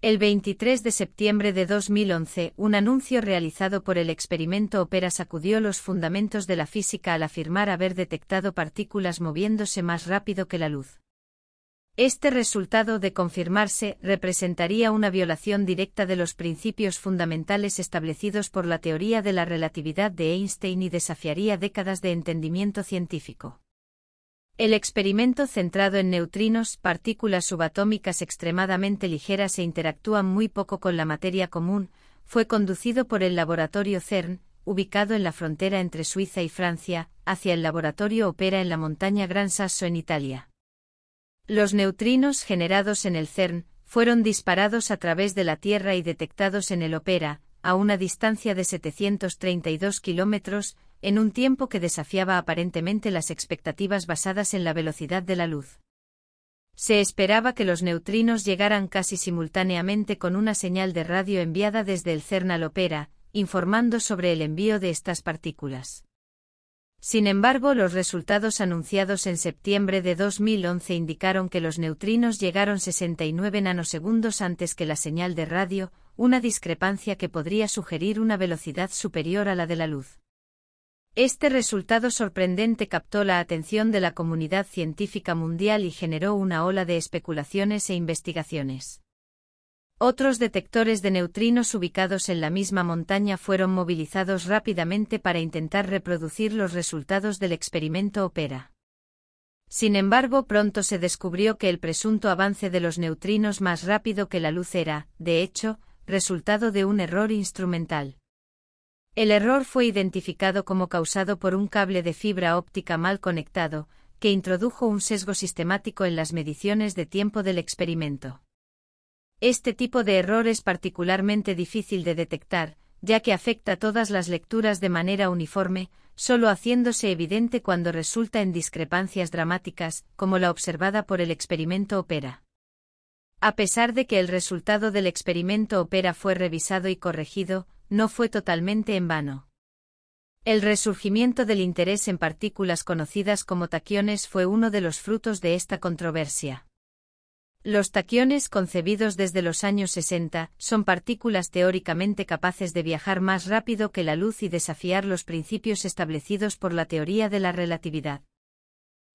El 23 de septiembre de 2011, un anuncio realizado por el experimento Opera sacudió los fundamentos de la física al afirmar haber detectado partículas moviéndose más rápido que la luz. Este resultado, de confirmarse, representaría una violación directa de los principios fundamentales establecidos por la teoría de la relatividad de Einstein y desafiaría décadas de entendimiento científico. El experimento centrado en neutrinos, partículas subatómicas extremadamente ligeras e interactúan muy poco con la materia común, fue conducido por el laboratorio CERN, ubicado en la frontera entre Suiza y Francia, hacia el laboratorio Opera en la montaña Gran Sasso en Italia. Los neutrinos generados en el CERN fueron disparados a través de la Tierra y detectados en el Opera, a una distancia de 732 kilómetros, en un tiempo que desafiaba aparentemente las expectativas basadas en la velocidad de la luz. Se esperaba que los neutrinos llegaran casi simultáneamente con una señal de radio enviada desde el CERN al Opera, informando sobre el envío de estas partículas. Sin embargo, los resultados anunciados en septiembre de 2011 indicaron que los neutrinos llegaron 69 nanosegundos antes que la señal de radio, una discrepancia que podría sugerir una velocidad superior a la de la luz. Este resultado sorprendente captó la atención de la comunidad científica mundial y generó una ola de especulaciones e investigaciones. Otros detectores de neutrinos ubicados en la misma montaña fueron movilizados rápidamente para intentar reproducir los resultados del experimento OPERA. Sin embargo, pronto se descubrió que el presunto avance de los neutrinos más rápido que la luz era, de hecho, resultado de un error instrumental. El error fue identificado como causado por un cable de fibra óptica mal conectado, que introdujo un sesgo sistemático en las mediciones de tiempo del experimento. Este tipo de error es particularmente difícil de detectar, ya que afecta todas las lecturas de manera uniforme, solo haciéndose evidente cuando resulta en discrepancias dramáticas, como la observada por el experimento Opera. A pesar de que el resultado del experimento Opera fue revisado y corregido, no fue totalmente en vano. El resurgimiento del interés en partículas conocidas como taquiones fue uno de los frutos de esta controversia. Los taquiones concebidos desde los años 60 son partículas teóricamente capaces de viajar más rápido que la luz y desafiar los principios establecidos por la teoría de la relatividad.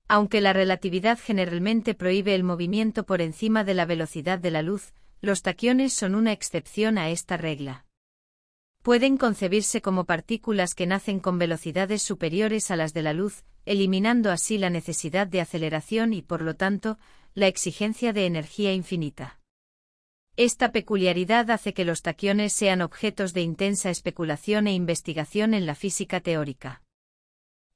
Aunque la relatividad generalmente prohíbe el movimiento por encima de la velocidad de la luz, los taquiones son una excepción a esta regla pueden concebirse como partículas que nacen con velocidades superiores a las de la luz, eliminando así la necesidad de aceleración y, por lo tanto, la exigencia de energía infinita. Esta peculiaridad hace que los taquiones sean objetos de intensa especulación e investigación en la física teórica.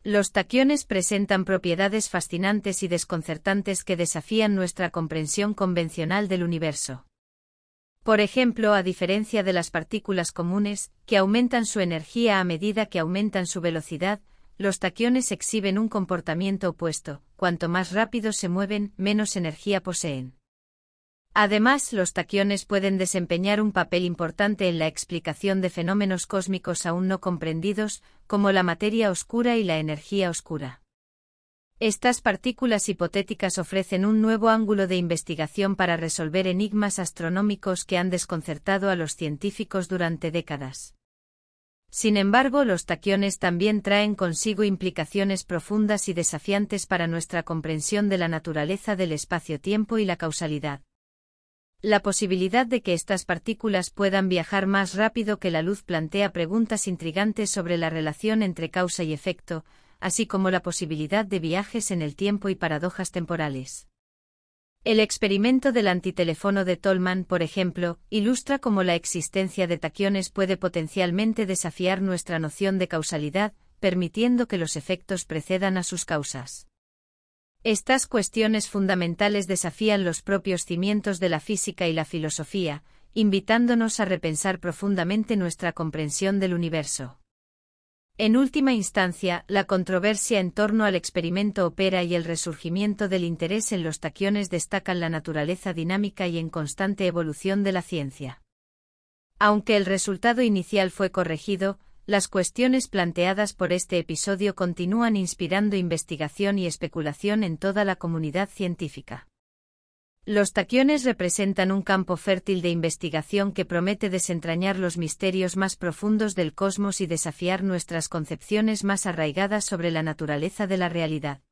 Los taquiones presentan propiedades fascinantes y desconcertantes que desafían nuestra comprensión convencional del universo. Por ejemplo, a diferencia de las partículas comunes, que aumentan su energía a medida que aumentan su velocidad, los taquiones exhiben un comportamiento opuesto, cuanto más rápido se mueven, menos energía poseen. Además, los taquiones pueden desempeñar un papel importante en la explicación de fenómenos cósmicos aún no comprendidos, como la materia oscura y la energía oscura. Estas partículas hipotéticas ofrecen un nuevo ángulo de investigación para resolver enigmas astronómicos que han desconcertado a los científicos durante décadas. Sin embargo, los taquiones también traen consigo implicaciones profundas y desafiantes para nuestra comprensión de la naturaleza del espacio-tiempo y la causalidad. La posibilidad de que estas partículas puedan viajar más rápido que la luz plantea preguntas intrigantes sobre la relación entre causa y efecto, así como la posibilidad de viajes en el tiempo y paradojas temporales. El experimento del antiteléfono de Tolman, por ejemplo, ilustra cómo la existencia de taquiones puede potencialmente desafiar nuestra noción de causalidad, permitiendo que los efectos precedan a sus causas. Estas cuestiones fundamentales desafían los propios cimientos de la física y la filosofía, invitándonos a repensar profundamente nuestra comprensión del universo. En última instancia, la controversia en torno al experimento opera y el resurgimiento del interés en los taquiones destacan la naturaleza dinámica y en constante evolución de la ciencia. Aunque el resultado inicial fue corregido, las cuestiones planteadas por este episodio continúan inspirando investigación y especulación en toda la comunidad científica. Los taquiones representan un campo fértil de investigación que promete desentrañar los misterios más profundos del cosmos y desafiar nuestras concepciones más arraigadas sobre la naturaleza de la realidad.